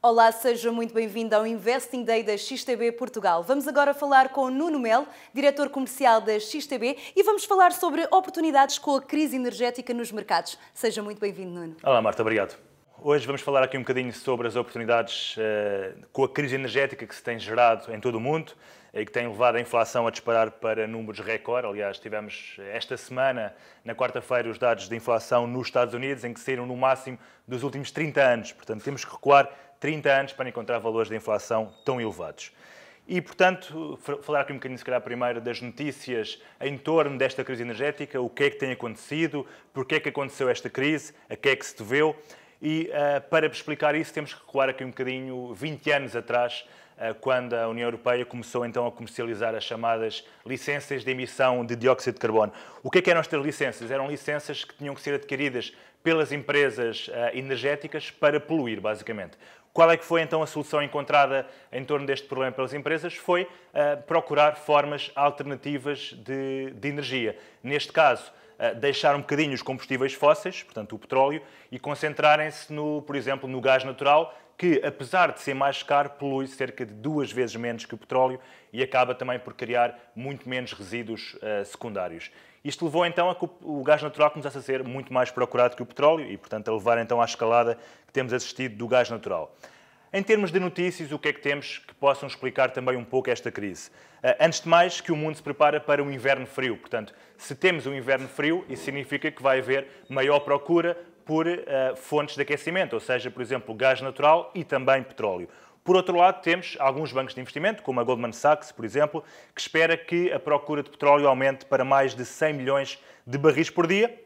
Olá, seja muito bem-vindo ao Investing Day da XTB Portugal. Vamos agora falar com Nuno Mel, diretor comercial da XTB, e vamos falar sobre oportunidades com a crise energética nos mercados. Seja muito bem-vindo, Nuno. Olá, Marta, obrigado. Hoje vamos falar aqui um bocadinho sobre as oportunidades eh, com a crise energética que se tem gerado em todo o mundo eh, e que tem levado a inflação a disparar para números recorde. Aliás, tivemos esta semana, na quarta-feira, os dados de inflação nos Estados Unidos, em que saíram no máximo dos últimos 30 anos. Portanto, temos que recuar 30 anos para encontrar valores de inflação tão elevados. E, portanto, falar aqui um bocadinho, se calhar, primeiro das notícias em torno desta crise energética, o que é que tem acontecido, porque é que aconteceu esta crise, a que é que se deveu. E uh, para explicar isso, temos que recuar aqui um bocadinho 20 anos atrás, uh, quando a União Europeia começou então a comercializar as chamadas licenças de emissão de dióxido de carbono. O que é que eram estas licenças? Eram licenças que tinham que ser adquiridas pelas empresas uh, energéticas para poluir, basicamente. Qual é que foi então a solução encontrada em torno deste problema pelas empresas? Foi uh, procurar formas alternativas de, de energia. Neste caso, uh, deixar um bocadinho os combustíveis fósseis, portanto o petróleo, e concentrarem-se, no, por exemplo, no gás natural, que apesar de ser mais caro, polui cerca de duas vezes menos que o petróleo e acaba também por criar muito menos resíduos uh, secundários. Isto levou então a que o gás natural começasse a ser muito mais procurado que o petróleo e, portanto, a levar então à escalada que temos assistido do gás natural. Em termos de notícias, o que é que temos que possam explicar também um pouco esta crise? Ah, antes de mais, que o mundo se prepara para um inverno frio. Portanto, se temos um inverno frio, isso significa que vai haver maior procura por ah, fontes de aquecimento, ou seja, por exemplo, gás natural e também petróleo. Por outro lado, temos alguns bancos de investimento, como a Goldman Sachs, por exemplo, que espera que a procura de petróleo aumente para mais de 100 milhões de barris por dia,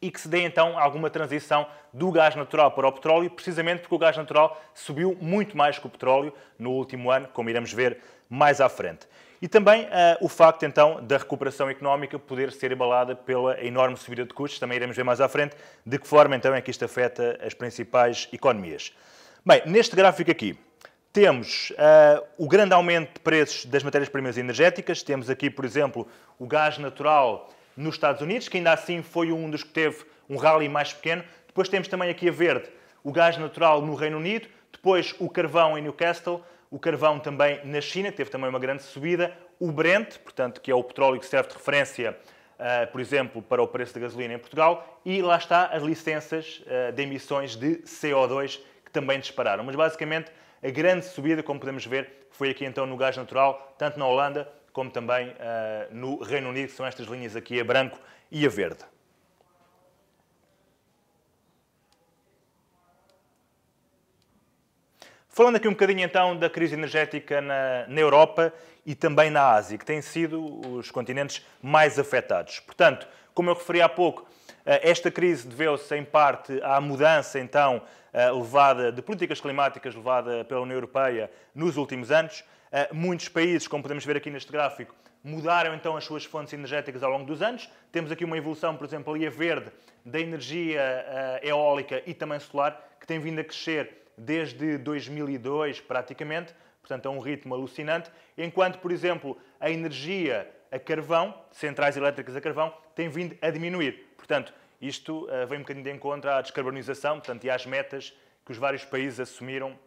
e que se dê então alguma transição do gás natural para o petróleo, precisamente porque o gás natural subiu muito mais que o petróleo no último ano, como iremos ver mais à frente. E também uh, o facto então da recuperação económica poder ser abalada pela enorme subida de custos, também iremos ver mais à frente de que forma então é que isto afeta as principais economias. Bem, neste gráfico aqui, temos uh, o grande aumento de preços das matérias-primas energéticas. Temos aqui, por exemplo, o gás natural nos Estados Unidos, que ainda assim foi um dos que teve um rally mais pequeno. Depois temos também aqui a verde, o gás natural no Reino Unido. Depois o carvão em Newcastle, o carvão também na China, que teve também uma grande subida. O Brent, portanto, que é o petróleo que serve de referência, uh, por exemplo, para o preço da gasolina em Portugal. E lá está as licenças uh, de emissões de CO2, que também dispararam. Mas basicamente a grande subida, como podemos ver, foi aqui então no gás natural, tanto na Holanda como também uh, no Reino Unido, que são estas linhas aqui, a branco e a verde. Falando aqui um bocadinho então da crise energética na, na, Europa e também na Ásia, que têm sido os continentes mais afetados. Portanto, como eu referi há pouco, eh, esta crise deveu-se, em parte, à mudança, então, eh, levada de políticas climáticas levada pela União Europeia nos últimos anos. Eh, muitos países, como podemos ver aqui neste gráfico, mudaram então as suas fontes energéticas ao longo dos anos. Temos aqui uma evolução, por exemplo, ali a verde, da energia eólica e também solar, que tem vindo a crescer desde 2002 praticamente, portanto a um ritmo alucinante, enquanto, por exemplo, a energia a carvão, centrais elétricas a carvão, tem vindo a diminuir. Portanto, isto uh, vem um bocadinho de encontro à descarbonização portanto, e às metas que os vários países assumiram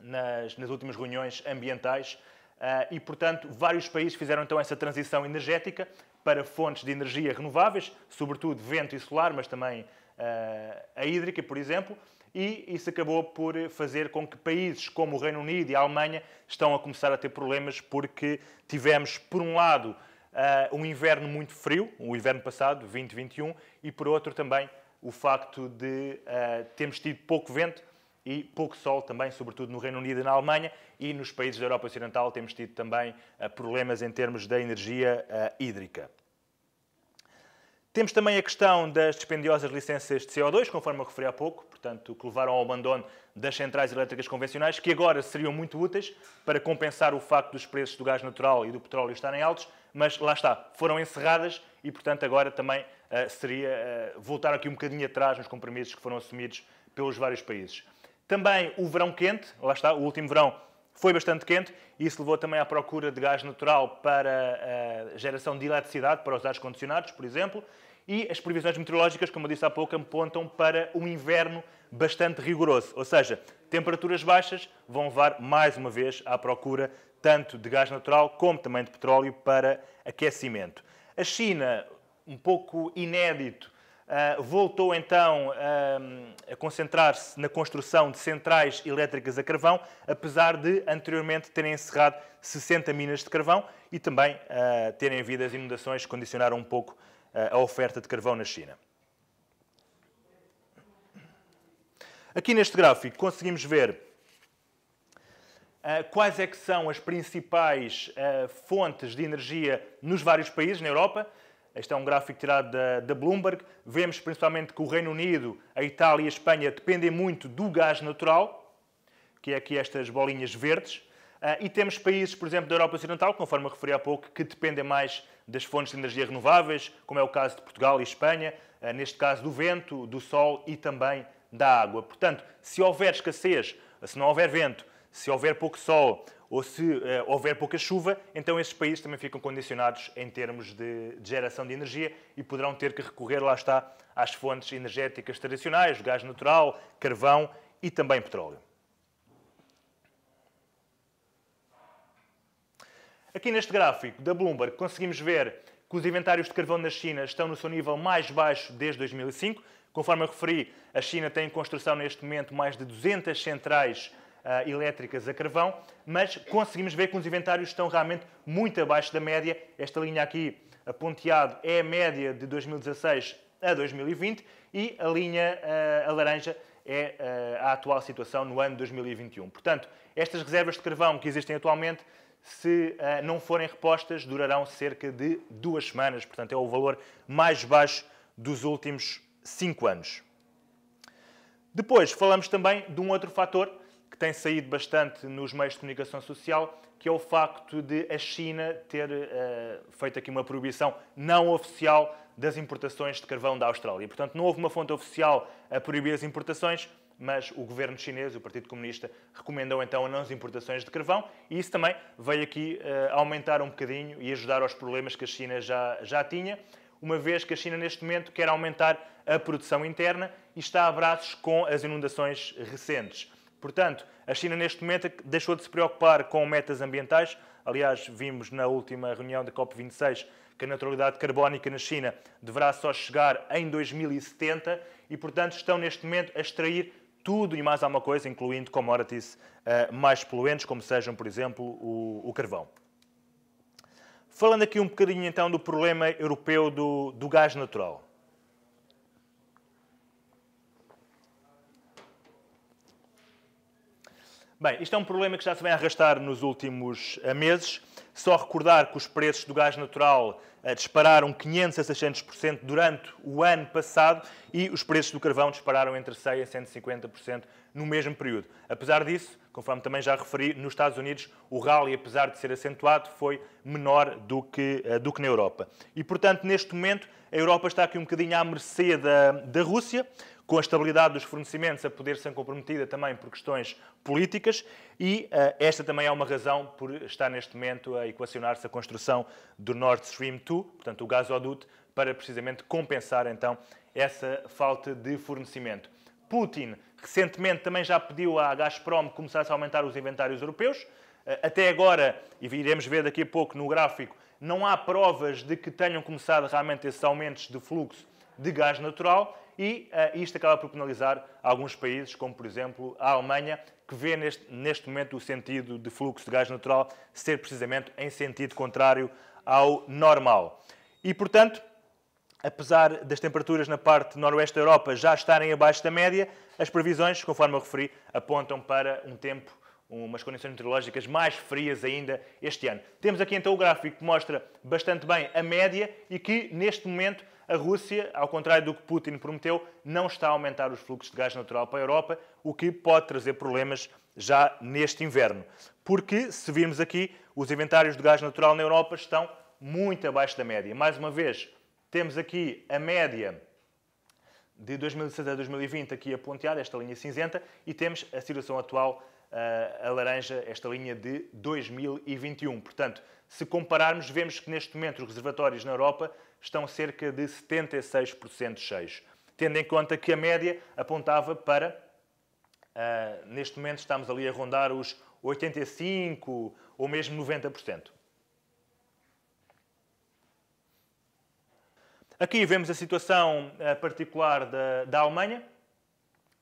nas, nas últimas reuniões ambientais. Uh, e, portanto, vários países fizeram então essa transição energética para fontes de energia renováveis, sobretudo vento e solar, mas também uh, a hídrica, por exemplo. E isso acabou por fazer com que países como o Reino Unido e a Alemanha estão a começar a ter problemas porque tivemos, por um lado, uh, um inverno muito frio, o inverno passado, 2021, e por outro também o facto de uh, termos tido pouco vento e pouco sol também, sobretudo no Reino Unido e na Alemanha, e nos países da Europa Ocidental temos tido também uh, problemas em termos da energia hídrica. Temos também a questão das dispendiosas licenças de CO2, conforme eu referi há pouco, portanto, que levaram ao abandono das centrais elétricas convencionais, que agora seriam muito úteis para compensar o facto dos preços do gás natural e do petróleo estarem altos mas lá está, foram encerradas e, portanto, agora também uh, seria uh, voltar aqui um bocadinho atrás nos compromissos que foram assumidos pelos vários países. Também o verão quente, lá está, o último verão foi bastante quente e isso levou também à procura de gás natural para a eh, geração de eletricidade, para os ar condicionados, por exemplo, e as previsões meteorológicas, como eu disse há pouco, apontam para um inverno bastante rigoroso, ou seja, temperaturas baixas vão levar mais uma vez à procura tanto de gás natural como também de petróleo para aquecimento. A China, um pouco inédito, ah, voltou então ah, a concentrar-se na construção de centrais elétricas a carvão, apesar de anteriormente terem encerrado 60 minas de carvão e também ah, terem havido as inundações que condicionaram um pouco a oferta de carvão na China. Aqui neste gráfico conseguimos ver ah, quais é que são as principais ah, fontes de energia nos vários países na Europa. Este é um gráfico tirado da, da Bloomberg. Vemos principalmente que o Reino Unido, a Itália e a Espanha dependem muito do gás natural, que é aqui estas bolinhas verdes. Ah, e temos países, por exemplo, da Europa Ocidental, conforme eu referi há pouco, que dependem mais das fontes de energia renováveis, como é o caso de Portugal e Espanha, neste caso do vento, do sol e também da água. Portanto, se houver escassez, se não houver vento, se houver pouco sol ou se uh, houver pouca chuva, então esses países também ficam condicionados em termos de, de geração de energia e poderão ter que recorrer, lá está, às fontes energéticas tradicionais, gás natural, carvão e também petróleo. Aqui neste gráfico da Bloomberg conseguimos ver que os inventários de carvão na China estão no seu nível mais baixo desde 2005. Conforme eu referi, a China tem em construção neste momento mais de 200 centrais uh, elétricas a carvão, mas conseguimos ver que os inventários estão realmente muito abaixo da média. Esta linha aqui, a ponteado, é a média de 2016 a 2020 e a linha uh, a laranja é ah, a atual situação no ano 2021. Portanto, estas reservas de carvão que existem atualmente, se não forem repostas, durarão cerca de duas semanas. Portanto, é o valor mais baixo dos últimos cinco anos. Depois, falamos também de um outro fator tem saído bastante nos meios de comunicação social, que é o facto de a China ter uh, feito aqui uma proibição não oficial das importações de carvão da Austrália. Portanto, não houve uma fonte oficial a proibir as importações, mas o governo chinês, o Partido Comunista, recomendou então não as importações de carvão e isso também veio aqui uh, aumentar um bocadinho e ajudar aos problemas que a China já, já tinha, uma vez que a China neste momento quer aumentar a produção interna e está a braços com as inundações recentes. Portanto, a China neste momento deixou de se preocupar com metas ambientais. Aliás, vimos na última reunião da COP26 que a neutralidade carbónica na China deverá só chegar em 2070 e, portanto, estão neste momento a extrair tudo e mais alguma coisa, incluindo commodities eh, mais poluentes, como sejam, por exemplo, o carvão. Falando aqui um bocadinho então do problema europeu do, do gás natural. Bem, isto é um problema que já se vem arrastar nos últimos eh, meses. Só recordar que os preços do gás natural eh, dispararam 500 a 600% durante o ano passado e os preços do carvão dispararam entre 100 a 150% no mesmo período. Apesar disso, conforme também já referi, nos Estados Unidos o rally, apesar de ser acentuado, foi menor do que, eh, do que na Europa. E, portanto, neste momento, a Europa está aqui um bocadinho à mercê da, da Rússia com a estabilidade dos fornecimentos a poder ser comprometida também por questões políticas e uh, esta também é uma razão por estar neste momento a equacionar-se a construção do Nord Stream 2, portanto o gasoduto, para precisamente compensar então essa falta de fornecimento. Putin recentemente também já pediu à Gazprom que começasse a aumentar os inventários europeus. Eh, até agora, e iremos ver daqui a pouco no gráfico, não há provas de que tenham começado realmente esses aumentos de fluxo de gás natural e uh, isto acaba por penalizar alguns países, como por exemplo a Alemanha, que vê neste, neste momento o sentido de fluxo de gás natural ser precisamente em sentido contrário ao normal. E portanto, apesar das temperaturas na parte noroeste da Europa já estarem abaixo da média, as previsões, conforme eu referi, apontam para um tempo umas condições meteorológicas mais frias ainda este ano. Temos aqui então o gráfico que mostra bastante bem a média e que neste momento a Rússia, ao contrário do que Putin prometeu, não está a aumentar os fluxos de gás natural para a Europa, o que pode trazer problemas já neste inverno. Porque, se virmos aqui, os inventários de gás natural na Europa estão muito abaixo da média. Mais uma vez, temos aqui a média de 2016 a 2020 aqui aponteada, esta linha cinzenta, e temos a situação atual, eh, a laranja, esta linha de 2021. Portanto, se compararmos, vemos que neste momento os reservatórios na Europa estão cerca de 76% cheios, tendo em conta que a média apontava para. Uh, neste momento estamos ali a rondar os 85% ou mesmo 90%. Aqui vemos a situação ah, particular da, da Alemanha,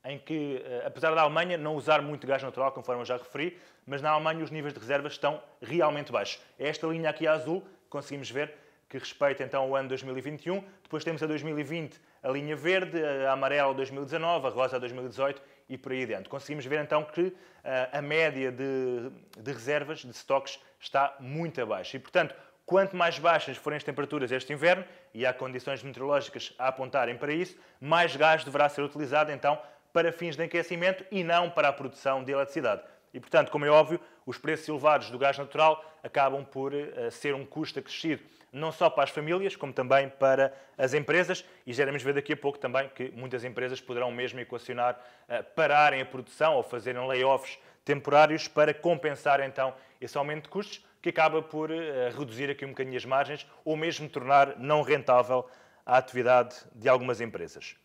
em que, ah, apesar da Alemanha não usar muito gás natural, conforme eu já referi, mas na Alemanha os níveis de reservas estão realmente baixos. É esta linha aqui azul, conseguimos ver, que respeita então o ano 2021. Depois temos a 2020 a linha verde, a amarela 2019, a rosa 2018 e por aí adiante. Conseguimos ver então que eh, a média de, de reservas, de estoques, está muito abaixo. E portanto, quanto mais baixas forem as temperaturas este inverno, e há condições meteorológicas a apontarem para isso, mais gás deverá ser utilizado então para fins de aquecimento e não para a produção de eletricidade. E, portanto, como é óbvio, os preços elevados do gás natural acabam por eh, ser um custo acrescido não só para as famílias, como também para as empresas, e já iremos ver daqui a pouco também que muitas empresas poderão mesmo equacionar eh, pararem a produção ou fazerem layoffs temporários para compensar então esse aumento de custos, que acaba por eh, reduzir aqui um bocadinho as margens ou mesmo tornar não rentável a atividade de algumas empresas.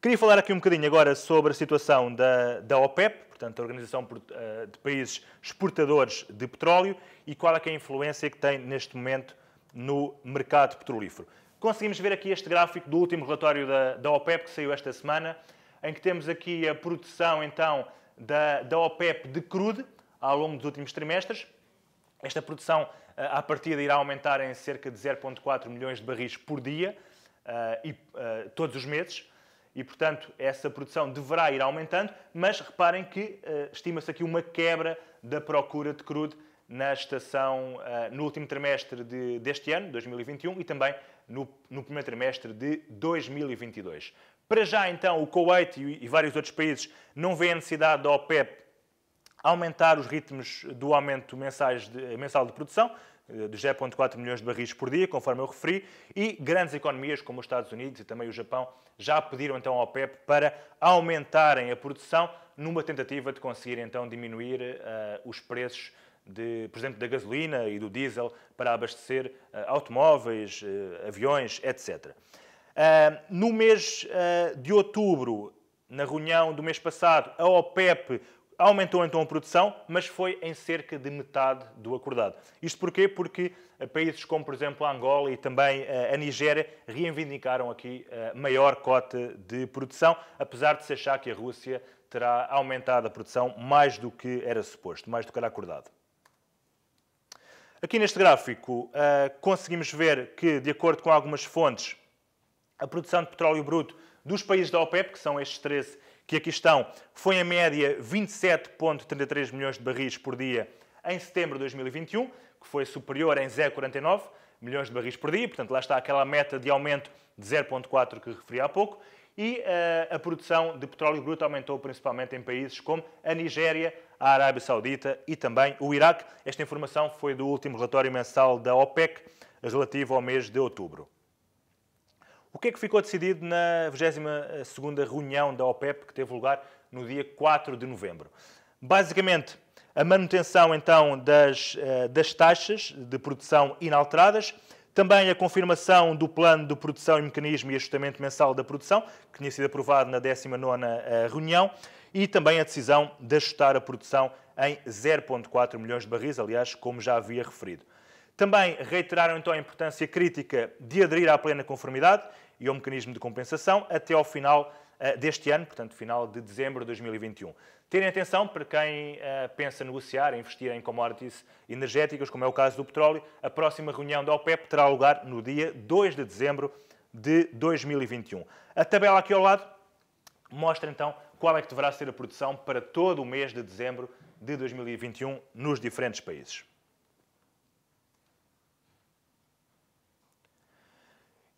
Queria falar aqui um bocadinho agora sobre a situação da, da OPEP, portanto, a Organização eh, de Países Exportadores de Petróleo, e qual é, é a influência que tem neste momento no mercado petrolífero. Conseguimos ver aqui este gráfico do último relatório da, da OPEP, que saiu esta semana, em que temos aqui a produção, então, da, da OPEP de crude ao longo dos últimos trimestres. Esta produção, eh, à partida, irá aumentar em cerca de 0,4 milhões de barris por dia, eh, e, eh, todos os meses. E, portanto, essa produção deverá ir aumentando, mas reparem que estima-se aqui uma quebra da procura de crude na estação, ah, no último trimestre de, deste ano, 2021, e também no, no primeiro trimestre de 2022. Para já, então, o Kuwait e vários outros países não veem a necessidade da OPEP aumentar os ritmos do aumento de, mensal de produção, eh, de 0,4 milhões de barris por dia, conforme eu referi, e grandes economias como os Estados Unidos e também o Japão já pediram então ao OPEP para aumentarem a produção numa tentativa de conseguir então diminuir uh, os preços de, por exemplo, da gasolina e do diesel para abastecer eh, automóveis, eh, aviões, etc. Eh, no mês de outubro, na reunião do mês passado, a OPEP aumentou então a produção, mas foi em cerca de metade do acordado. Isto porquê? Porque países como, por exemplo, a Angola e também a Nigéria reivindicaram aqui maior cota de produção, apesar de se achar que a Rússia terá aumentado a produção mais do que era suposto, mais do que era acordado. Aqui neste gráfico uh, conseguimos ver que, de acordo com algumas fontes, a produção de petróleo bruto dos países da OPEP, que são estes 13 que aqui estão, foi em média 27,33 milhões de barris por dia em setembro de 2021, que foi superior em 0,49 milhões de barris por dia, portanto lá está aquela meta de aumento de 0,4 que referi há pouco, e uh, a produção de petróleo bruto aumentou principalmente em países como a Nigéria, a Arábia Saudita e também o Iraque. Esta informação foi do último relatório mensal da OPEC relativo ao mês de outubro. O que é que ficou decidido na 22ª eh, reunião da OPEP, que teve lugar no dia 4 de novembro? Basicamente, a manutenção então das, eh, das taxas de produção inalteradas, também a confirmação do plano de produção e mecanismo e ajustamento mensal da produção, que tinha sido aprovado na 19 eh, reunião, e também a decisão de ajustar a produção em 0,4 milhões de barris, aliás, como já havia referido. Também reiteraram então a importância crítica de aderir à plena conformidade e ao mecanismo de compensação até ao final eh, deste ano, portanto, final de dezembro de 2021. Terem atenção para quem eh, pensa negociar, investir em commodities energéticas, como é o caso do petróleo, a próxima reunião da OPEP terá lugar no dia 2 de dezembro de 2021. A tabela aqui ao lado mostra então qual é que deverá ser a produção para todo o mês de dezembro de 2021 nos diferentes países.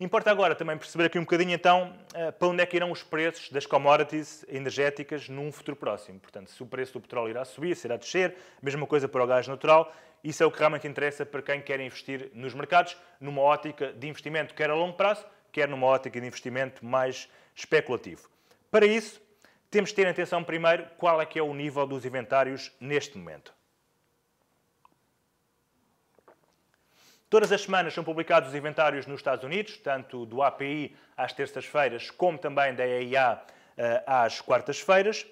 Importa agora também perceber aqui um bocadinho, então, eh, para onde é que irão os preços das commodities energéticas num futuro próximo. Portanto, se o preço do petróleo irá subir, se irá descer, mesma coisa para o gás natural. Isso é o que realmente interessa para quem quer investir nos mercados, numa ótica de investimento quer a longo prazo, quer numa ótica de investimento mais especulativo. Para isso, temos de ter atenção primeiro qual é que é o nível dos inventários neste momento. Todas as semanas são publicados os inventários nos Estados Unidos, tanto do API às terças-feiras, como também da EIA eh, às quartas-feiras.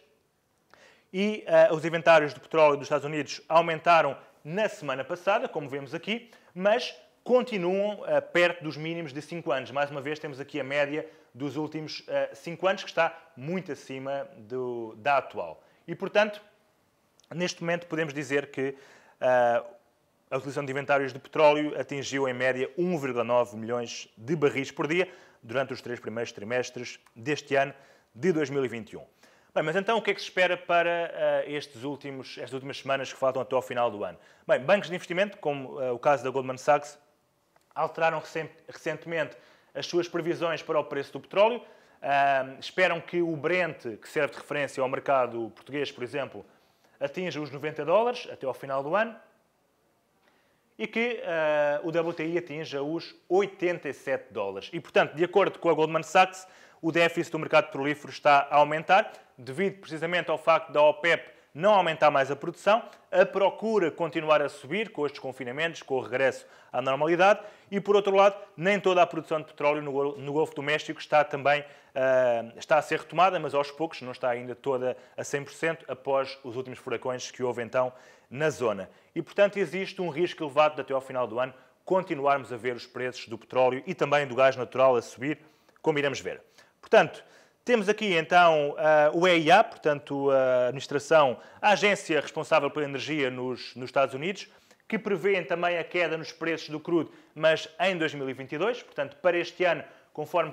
E uh, os inventários de petróleo dos Estados Unidos aumentaram na semana passada, como vemos aqui, mas continuam uh, perto dos mínimos de 5 anos. Mais uma vez, temos aqui a média dos últimos 5 uh, anos, que está muito acima do, da atual. E, portanto, neste momento podemos dizer que a utilização de inventários de petróleo atingiu em média 1,9 milhões de barris por dia durante os três primeiros trimestres deste ano de 2021. Bem, mas então o que é que se espera para uh, estes últimos, estas últimas semanas que faltam até ao final do ano? Bem, bancos de investimento, como uh, o caso da Goldman Sachs, alteraram recentemente as suas previsões para o preço do petróleo. Uh, esperam que o Brent, que serve de referência ao mercado português, por exemplo, atinja os 90 dólares até ao final do ano e que uh, o WTI atinja os 87 dólares. E, portanto, de acordo com a Goldman Sachs, o déficit do mercado prolífero está a aumentar, devido precisamente ao facto da OPEP não aumentar mais a produção, a procura continuar a subir com os desconfinamentos, com o regresso à normalidade e, por outro lado, nem toda a produção de petróleo no Golfo do México está também uh, está a ser retomada, mas aos poucos, não está ainda toda a 100% após os últimos furacões que houve então na zona e, portanto, existe um risco elevado de, até ao final do ano, continuarmos a ver os preços do petróleo e também do gás natural a subir, como iremos ver. Portanto, temos aqui então eh, o EIA, portanto a administração, a agência responsável pela energia nos, nos Estados Unidos, que prevê então, também a queda nos preços do crudo, mas em 2022, portanto para este ano, conforme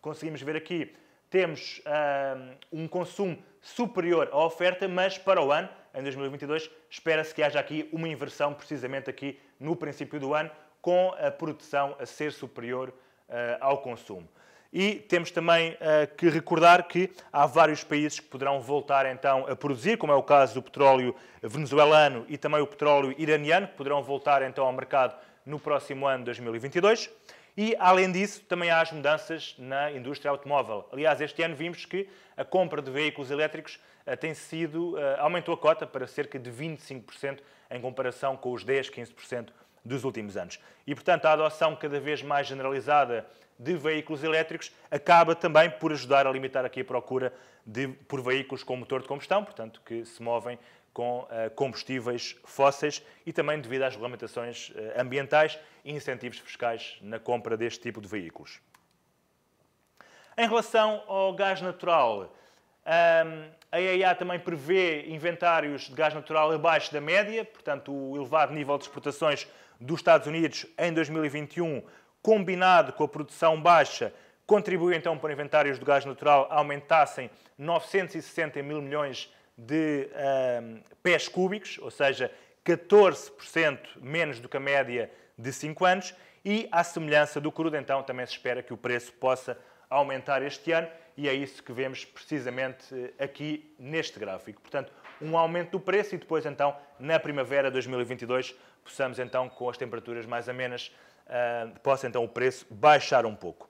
conseguimos ver aqui, temos eh, um consumo superior à oferta, mas para o ano em 2022, espera-se que haja aqui uma inversão, precisamente aqui no princípio do ano, com a produção a ser superior uh, ao consumo. E temos também uh, que recordar que há vários países que poderão voltar então a produzir, como é o caso do petróleo venezuelano e também o petróleo iraniano, que poderão voltar então ao mercado no próximo ano de 2022. E, além disso, também há as mudanças na indústria automóvel. Aliás, este ano vimos que a compra de veículos elétricos eh, tem sido, eh, aumentou a cota para cerca de 25% em comparação com os 10, 15% dos últimos anos. E, portanto, a adoção cada vez mais generalizada de veículos elétricos acaba também por ajudar a limitar aqui a procura de, por veículos com motor de combustão, portanto, que se movem com eh, combustíveis fósseis e também devido às regulamentações eh, ambientais e incentivos fiscais na compra deste tipo de veículos. Em relação ao gás natural, ehm, a EIA também prevê inventários de gás natural abaixo da média, portanto, o elevado nível de exportações dos Estados Unidos em 2021, combinado com a produção baixa, contribui então para inventários de gás natural aumentassem 960 mil milhões de um, ehm, pés cúbicos, ou seja, 14% menos do que a média de 5 anos, e à semelhança do crudo, então também se espera que o preço possa aumentar este ano, e é isso que vemos precisamente eh, aqui neste gráfico. Portanto, um aumento do preço e depois, então, na primavera de 2022, possamos, então, com as temperaturas mais amenas, uh, possa, então, o preço baixar um pouco.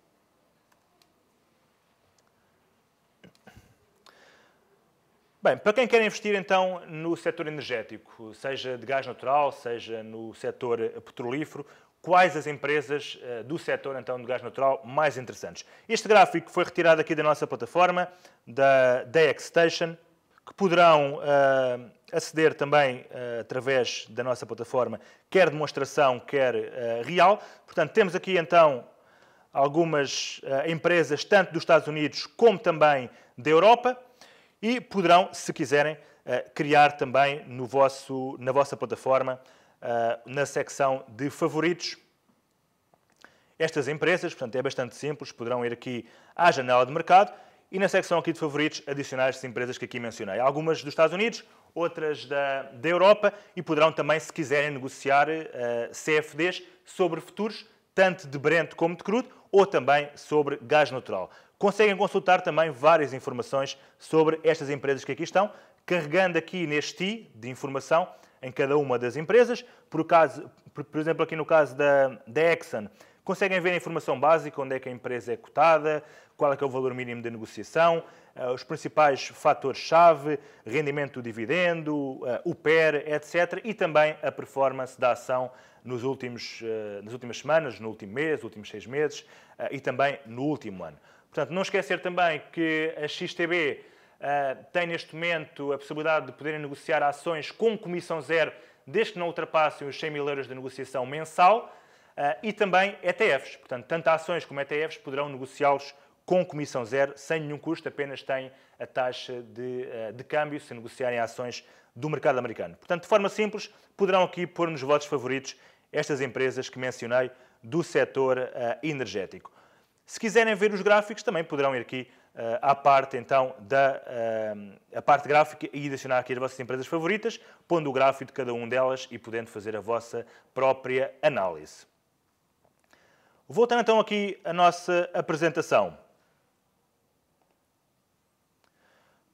Bem, para quem quer investir então no setor energético, seja de gás natural, seja no setor petrolífero, quais as empresas eh, do setor então do gás natural mais interessantes? Este gráfico foi retirado aqui da nossa plataforma, da DX Station, que poderão uh, aceder também uh, através da nossa plataforma, quer demonstração, quer uh, real. Portanto, temos aqui então algumas empresas, tanto dos Estados Unidos como também da Europa. E poderão, se quiserem, eh, criar também no vosso, na vossa plataforma, eh, na secção de favoritos, estas empresas. Portanto, é bastante simples, poderão ir aqui à janela de mercado e na secção aqui de favoritos adicionar estas empresas que aqui mencionei. Algumas dos Estados Unidos, outras da, da Europa e poderão também, se quiserem, negociar eh, CFDs sobre futuros, tanto de Brent como de crude, ou também sobre gás natural. Conseguem consultar também várias informações sobre estas empresas que aqui estão, carregando aqui neste i de informação em cada uma das empresas. Por, caso, por exemplo, aqui no caso da, da Exxon, conseguem ver a informação básica, onde é que a empresa é cotada, qual é, é o valor mínimo de negociação, eh, os principais fatores-chave, rendimento do dividendo, eh, o PER, etc. E também a performance da ação nos últimos, eh, nas últimas semanas, no último mês, nos últimos seis meses e também no último ano. Portanto, não esquecer também que a XTB uh, ah, tem neste momento a possibilidade de poderem negociar ações com comissão zero, desde que não ultrapassem os 100 mil euros de negociação mensal, uh, e também ETFs. Portanto, tanto ações como ETFs poderão negociá-los com comissão zero, sem nenhum custo, apenas têm a taxa de, uh, de câmbio se negociarem ações do mercado americano. Portanto, de forma simples, poderão aqui pôr nos votos favoritos estas empresas que mencionei do setor energético. Se quiserem ver os gráficos, também poderão ir aqui uh, à parte, então, da uh, a parte gráfica e adicionar aqui as vossas empresas favoritas, pondo o gráfico de cada uma delas e podendo fazer a vossa própria análise. Voltando então aqui à nossa apresentação.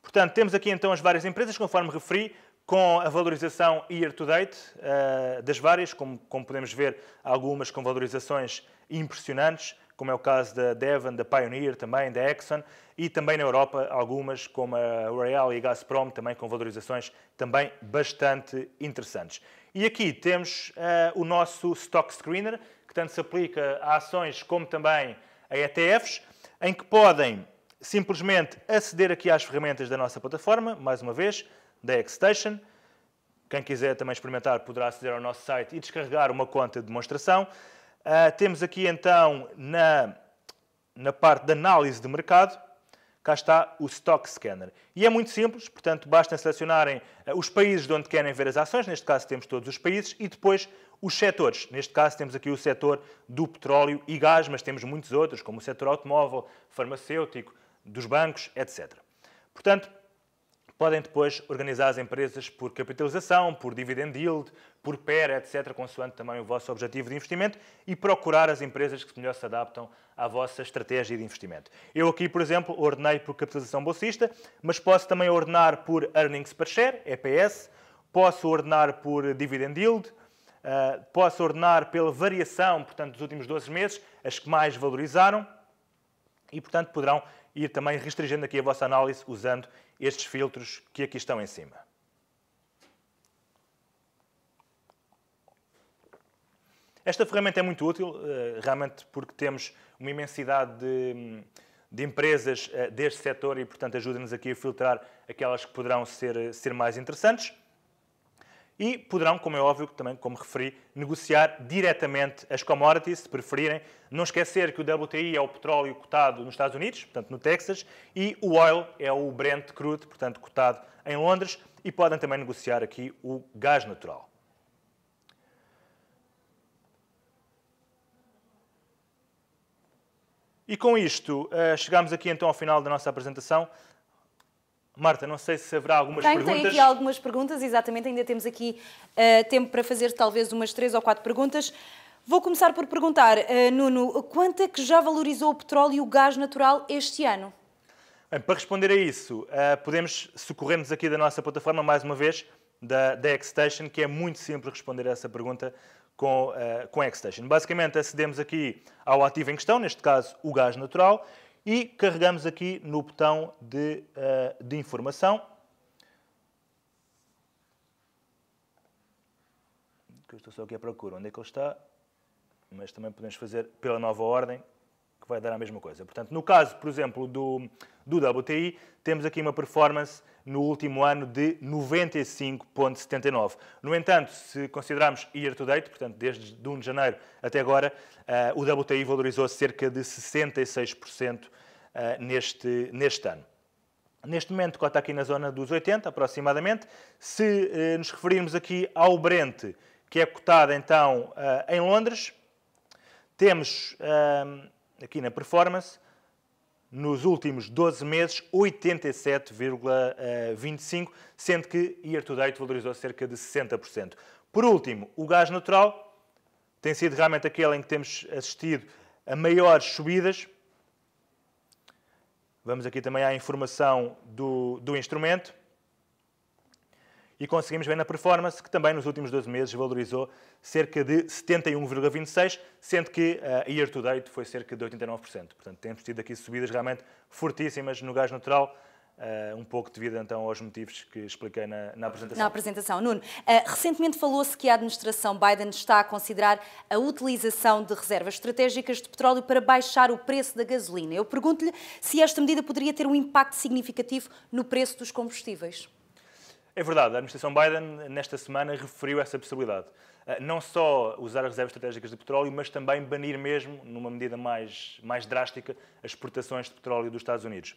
Portanto, temos aqui então as várias empresas, conforme referi, com a valorização year-to-date uh, eh, das várias, como, como podemos ver, algumas com valorizações impressionantes, como é o caso da Devon, da Pioneer também, da Exxon, e também na Europa algumas, como a Royal e a Gazprom, também com valorizações também bastante interessantes. E aqui temos uh, o nosso Stock Screener, que tanto se aplica a ações como também a ETFs, em que podem simplesmente aceder aqui às ferramentas da nossa plataforma, mais uma vez, da Xstation. Quem quiser também experimentar poderá aceder ao nosso site e descarregar uma conta de demonstração. Uh, temos aqui então na, na parte de análise de mercado, cá está o Stock Scanner. E é muito simples, portanto, basta selecionarem ah, os países de onde querem ver as ações, neste caso temos todos os países, e depois os setores. Neste caso temos aqui o setor do petróleo e gás, mas temos muitos outros, como o setor automóvel, farmacêutico, dos bancos, etc. Portanto, Podem depois organizar as empresas por capitalização, por dividend yield, por PER, etc., consoante também o vosso objetivo de investimento e procurar as empresas que melhor se adaptam à vossa estratégia de investimento. Eu aqui, por exemplo, ordenei por capitalização bolsista, mas posso também ordenar por earnings per share, EPS, posso ordenar por dividend yield, eh, posso ordenar pela variação, portanto, dos últimos 12 meses, as que mais valorizaram e, portanto, poderão ir também restringindo aqui a vossa análise usando estes filtros que aqui estão em cima. Esta ferramenta é muito útil, eh, realmente porque temos uma imensidade de, de empresas eh, deste setor e, portanto, ajuda-nos aqui a filtrar aquelas que poderão ser, eh, ser mais interessantes e poderão, como é óbvio, também como referi, negociar diretamente as commodities, se preferirem. Não esquecer que o WTI é o petróleo cotado nos Estados Unidos, portanto no Texas, e o oil é o Brent crude, portanto cotado em Londres, e podem também negociar aqui o gás natural. E com isto, eh, chegamos aqui então ao final da nossa apresentação. Marta, não sei se haverá algumas tem, perguntas. Tem aqui algumas perguntas, exatamente. Ainda temos aqui uh, tempo para fazer talvez umas três ou quatro perguntas. Vou começar por perguntar, uh, Nuno, quanto é que já valorizou o petróleo e o gás natural este ano? Bem, para responder a isso, uh, podemos socorrermos aqui da nossa plataforma, mais uma vez, da, da X-Station, que é muito simples responder a essa pergunta com, uh, com a Basicamente, acedemos aqui ao ativo em questão, neste caso o gás natural, e carregamos aqui no botão de, eh, de informação. Eu estou só aqui à procura, onde é que ele está? Mas também podemos fazer pela nova ordem, que vai dar a mesma coisa. Portanto, no caso, por exemplo, do, do WTI, temos aqui uma performance no último ano de 95,79. No entanto, se considerarmos year to date, portanto, desde 1 de janeiro até agora, uh, o WTI valorizou cerca de 66% uh, eh, neste, neste ano. Neste momento, cota aqui na zona dos 80, aproximadamente. Se eh, nos referirmos aqui ao Brent, que é cotado então em Londres, temos aqui na performance, nos últimos 12 meses, 87,25%, sendo que year to date valorizou cerca de 60%. Por último, o gás natural tem sido realmente aquele em que temos assistido a maiores subidas. Vamos aqui também à informação do, do instrumento. E conseguimos ver na performance que também nos últimos 12 meses valorizou cerca de 71,26%, sendo que a uh, eh, year to date foi cerca de 89%. Portanto, temos tido aqui subidas realmente fortíssimas no gás natural. Uh, um pouco devido então aos motivos que expliquei na, na apresentação. Na apresentação, Nuno. Uh, recentemente falou-se que a administração Biden está a considerar a utilização de reservas estratégicas de petróleo para baixar o preço da gasolina. Eu pergunto-lhe se esta medida poderia ter um impacto significativo no preço dos combustíveis. É verdade, a administração Biden, nesta semana, referiu essa possibilidade. Ah, não só usar as reservas estratégicas de petróleo, mas também banir mesmo, numa medida mais, mais drástica, as exportações de petróleo dos Estados Unidos.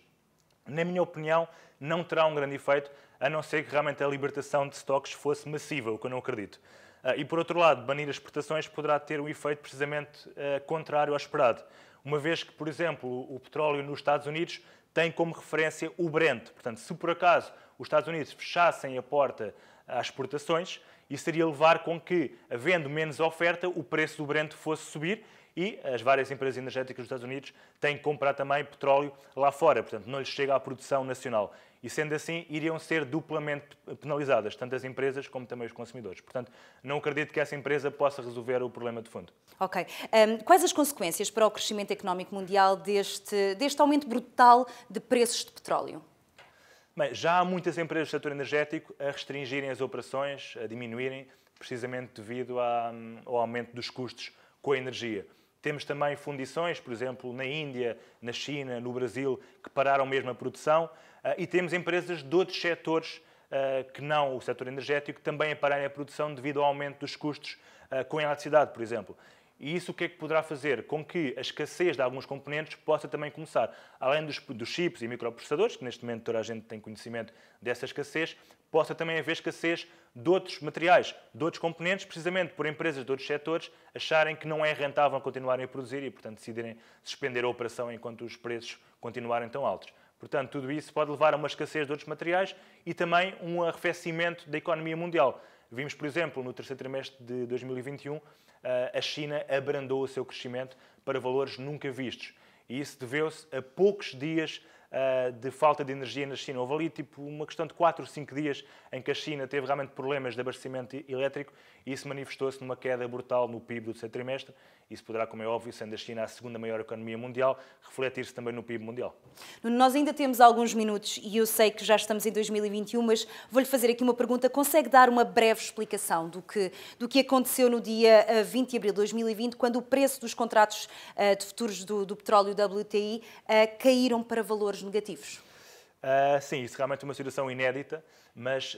Na minha opinião, não terá um grande efeito, a não ser que realmente a libertação de estoques fosse massiva, o que eu não acredito. Ah, e, por outro lado, banir as exportações poderá ter um efeito precisamente ah, contrário ao esperado uma vez que, por exemplo, o petróleo nos Estados Unidos tem como referência o Brent. Portanto, se por acaso os Estados Unidos fechassem a porta às exportações, isso iria levar com que, havendo menos oferta, o preço do Brent fosse subir e as várias empresas energéticas dos Estados Unidos têm que comprar também petróleo lá fora, portanto, não lhes chega à produção nacional. E sendo assim, iriam ser duplamente penalizadas, tanto as empresas como também os consumidores. Portanto, não acredito que essa empresa possa resolver o problema de fundo. Ok. Um, quais as consequências para o crescimento económico mundial deste, deste aumento brutal de preços de petróleo? Bem, já há muitas empresas do setor energético a restringirem as operações, a diminuírem, precisamente devido hum, ao aumento dos custos com a energia. Temos também fundições, por exemplo, na Índia, na China, no Brasil, que pararam mesmo a produção. Eh, e temos empresas de outros setores eh, que não o setor energético também pararem a produção devido ao aumento dos custos eh, com a eletricidade, por exemplo. E isso o que é que poderá fazer? Com que a escassez de alguns componentes possa também começar. Além dos, dos chips e microprocessadores, que neste momento toda a gente tem conhecimento dessa escassez, possa também haver escassez de outros materiais, de outros componentes, precisamente por empresas de outros setores acharem que não é rentável continuarem a produzir e, portanto, decidirem suspender a operação enquanto os preços continuarem tão altos. Portanto, tudo isso pode levar a uma escassez de outros materiais e também um arrefecimento da economia mundial. Vimos, por exemplo, no terceiro trimestre de 2021, ah, a China abrandou o seu crescimento para valores nunca vistos. E isso deveu-se a poucos dias ah, de falta de energia na China. Houve ali tipo, uma questão de 4 ou 5 dias em que a China teve realmente problemas de abastecimento elétrico e isso manifestou-se numa queda brutal no PIB do terceiro trimestre isso poderá, como é óbvio, sendo a China a segunda maior economia mundial, refletir-se também no PIB mundial. Nós ainda temos alguns minutos e eu sei que já estamos em 2021, mas vou-lhe fazer aqui uma pergunta. Consegue dar uma breve explicação do que, do que aconteceu no dia 20 eh, de abril de 2020, quando o preço dos contratos eh, de futuros do, do petróleo WTI eh, caíram para valores negativos? Uh, sim, isso realmente é uma situação inédita, mas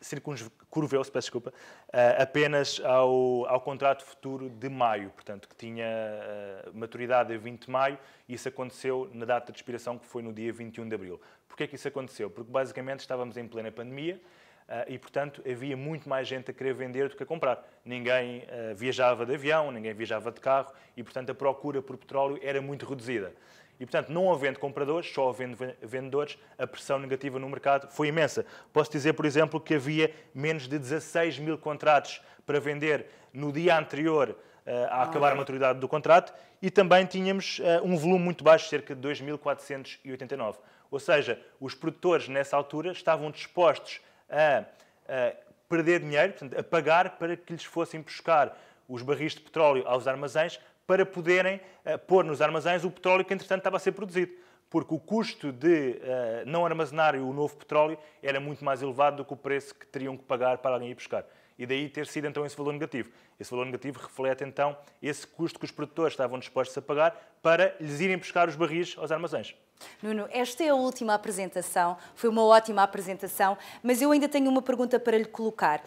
circunscreveu-se, peço desculpa, uh, apenas ao, ao contrato futuro de maio, portanto, que tinha uh, maturidade a 20 de maio, e isso aconteceu na data de expiração, que foi no dia 21 de abril. Porquê é que isso aconteceu? Porque, basicamente, estávamos em plena pandemia, Uh, e, portanto, havia muito mais gente a querer vender do que a comprar. Ninguém uh, viajava de avião, ninguém viajava de carro e, portanto, a procura por petróleo era muito reduzida. E, portanto, não havendo compradores, só havendo vendedores, a pressão negativa no mercado foi imensa. Posso dizer, por exemplo, que havia menos de 16 mil contratos para vender no dia anterior uh, a ah, acabar ah, a maturidade do contrato e também tínhamos uh, um volume muito baixo, cerca de 2.489. Ou seja, os produtores nessa altura estavam dispostos a, a perder dinheiro, portanto, a pagar para que lhes fossem buscar os barris de petróleo aos armazéns para poderem eh, pôr nos armazéns o petróleo que, entretanto, estava a ser produzido. Porque o custo de eh, não armazenar o novo petróleo era muito mais elevado do que o preço que teriam que pagar para alguém ir buscar. E daí ter sido então esse valor negativo. Esse valor negativo reflete então esse custo que os produtores estavam dispostos a pagar para lhes irem buscar os barris aos armazéns. Nuno, esta é a última apresentação, foi uma ótima apresentação, mas eu ainda tenho uma pergunta para lhe colocar.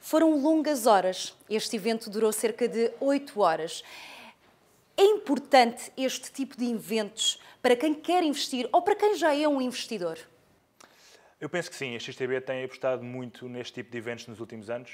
Foram longas horas, este evento durou cerca de oito horas. É importante este tipo de eventos para quem quer investir ou para quem já é um investidor? Eu penso que sim. A XTB tem apostado muito neste tipo de eventos nos últimos anos.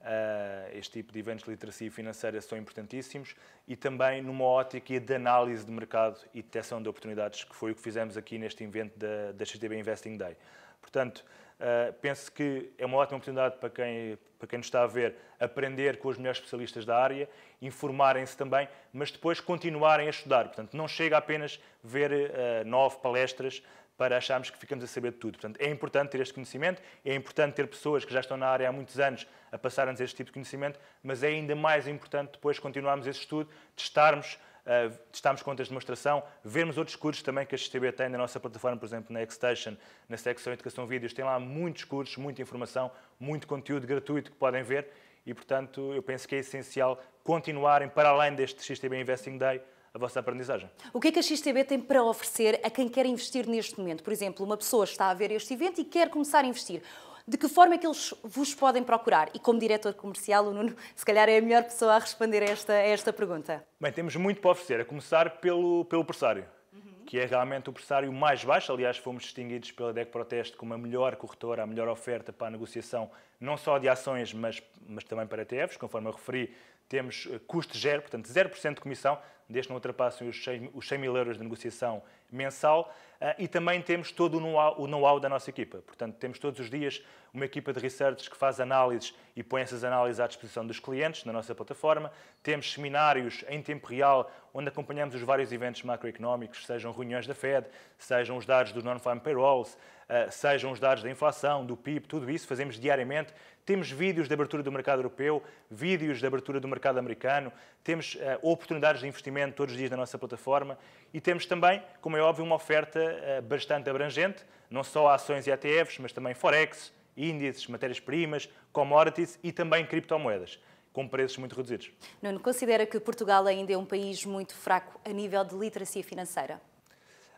Ah, este tipo de eventos de literacia financeira são importantíssimos e também numa ótica de análise de mercado e detecção de oportunidades, que foi o que fizemos aqui neste evento da, da XTB Investing Day. Portanto, ah, penso que é uma ótima oportunidade para quem, para quem nos está a ver aprender com os melhores especialistas da área, informarem-se também, mas depois continuarem a estudar. Portanto, não chega apenas ver uh, nove palestras para acharmos que ficamos a saber de tudo. Portanto, é importante ter este conhecimento, é importante ter pessoas que já estão na área há muitos anos a passarem nos este tipo de conhecimento, mas é ainda mais importante depois continuarmos esse estudo, testarmos eh, testarmos contas de demonstração, vermos outros cursos também que a XTB tem na nossa plataforma, por exemplo, na Xstation, na secção Educação Vídeos, tem lá muitos cursos, muita informação, muito conteúdo gratuito que podem ver e, portanto, eu penso que é essencial continuarem, para além deste XTB Investing Day, a vossa aprendizagem. O que é que a XTB tem para oferecer a quem quer investir neste momento? Por exemplo, uma pessoa está a ver este evento e quer começar a investir de que forma é que eles vos podem procurar? E como diretor comercial, o Nuno, se calhar, é a melhor pessoa a responder a esta, a esta pergunta. Bem, temos muito para oferecer, a começar pelo, pelo pressário, uhum. que é realmente o pressário mais baixo. Aliás, fomos distinguidos pela DEC Proteste como a melhor corretora, a melhor oferta para a negociação, não só de ações, mas, mas também para ETFs, conforme eu referi, temos eh, custo zero, portanto 0% de comissão, desde que não ultrapassem os 100, os 100 mil euros de negociação mensal. Ah, e também temos todo o know-how da nossa equipa. Portanto, temos todos os dias uma equipa de research que faz análises e põe essas análises à disposição dos clientes na nossa plataforma. Temos seminários em tempo real onde acompanhamos os vários eventos macroeconómicos, sejam reuniões da Fed, sejam os dados do non-farm payrolls, eh, sejam os dados da inflação, do PIB, tudo isso fazemos diariamente. Temos vídeos de abertura do mercado europeu, vídeos de abertura do mercado americano, temos eh, oportunidades de investimento todos os dias na nossa plataforma e temos também, como é óbvio, uma oferta eh, bastante abrangente, não só ações e ETFs, mas também Forex, índices, matérias-primas, commodities e também criptomoedas com preços muito reduzidos. Nuno, considera que Portugal ainda é um país muito fraco a nível de literacia financeira?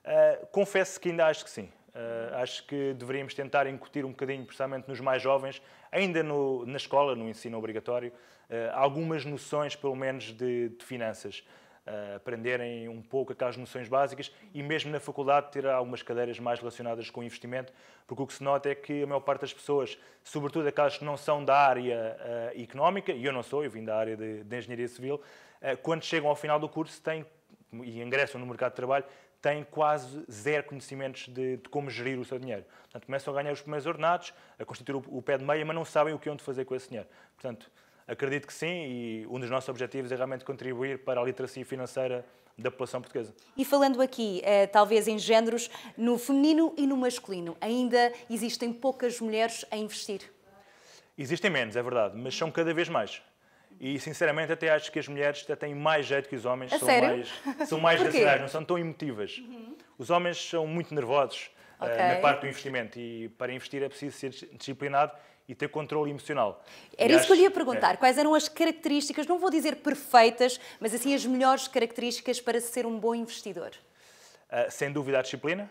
Uh, confesso que ainda acho que sim. Uh, acho que deveríamos tentar incutir um bocadinho, precisamente nos mais jovens, ainda no, na escola, no ensino obrigatório, uh, algumas noções, pelo menos, de, de finanças. Eh, aprenderem um pouco aquelas noções básicas e mesmo na faculdade ter algumas cadeiras mais relacionadas com investimento, porque o que se nota é que a maior parte das pessoas, sobretudo aquelas que não são da área uh, económica, e eu não sou, eu vim da área de, de engenharia civil, uh, quando chegam ao final do curso têm, e ingressam no mercado de trabalho, têm quase zero conhecimentos de, de, como gerir o seu dinheiro. Portanto, começam a ganhar os primeiros ordenados, a constituir o, o pé de meia, mas não sabem o que é onde fazer com esse dinheiro. Portanto, Acredito que sim, e um dos nossos objetivos é realmente contribuir para a literacia financeira da população portuguesa. E falando aqui, eh, talvez em géneros, no feminino e no masculino, ainda existem poucas mulheres a investir? Existem menos, é verdade, mas são cada vez mais. E sinceramente até acho que as mulheres até têm mais jeito que os homens. A são sério? mais, são mais racionais, não são tão emotivas. Uhum. Os homens são muito nervosos eh, okay. uh, na parte do investimento e para investir é preciso ser disciplinado e ter controle emocional. Era e isso acho... que eu lhe ia perguntar. É. Quais eram as características, não vou dizer perfeitas, mas assim as melhores características para ser um bom investidor? Uh, sem dúvida a disciplina,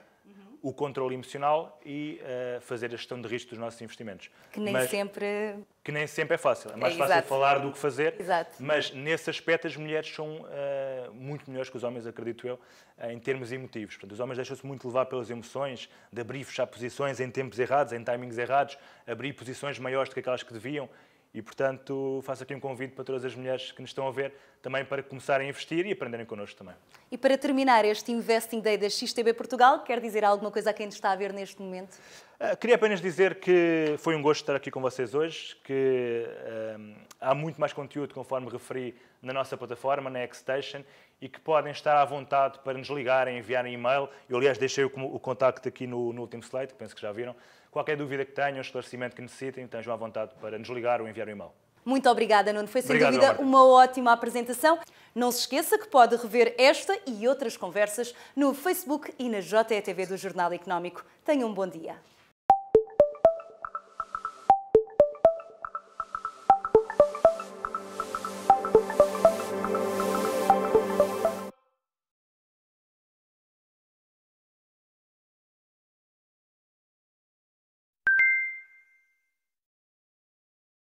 o controle emocional e uh, fazer a gestão de risco dos nossos investimentos. Que nem mas, sempre... Que nem sempre é fácil. É mais é, fácil falar do que fazer. Exato. Mas nesse aspecto as mulheres são uh, muito melhores que os homens, acredito eu, uh, em termos emotivos. Portanto, os homens deixam-se muito levar pelas emoções, de abrir e fechar posições em tempos errados, em timings errados, abrir posições maiores do que aquelas que deviam e, portanto, faço aqui um convite para todas as mulheres que nos estão a ver também para começarem a investir e aprenderem connosco também. E para terminar este Investing Day da XTB Portugal, quer dizer alguma coisa a quem nos está a ver neste momento? Ah, queria apenas dizer que foi um gosto estar aqui com vocês hoje, que ah, há muito mais conteúdo, conforme referi, na nossa plataforma, na Xstation, e que podem estar à vontade para nos ligarem, enviarem e-mail. Eu, aliás, deixei o, o contacto aqui no, no último slide, penso que já viram. Qualquer dúvida que tenham, esclarecimento que necessitem, estejam à vontade para nos ligar ou enviar um e-mail. Muito obrigada, Nuno. Foi sem Obrigado, dúvida Marta. uma ótima apresentação. Não se esqueça que pode rever esta e outras conversas no Facebook e na JETV do Jornal Económico. Tenha um bom dia.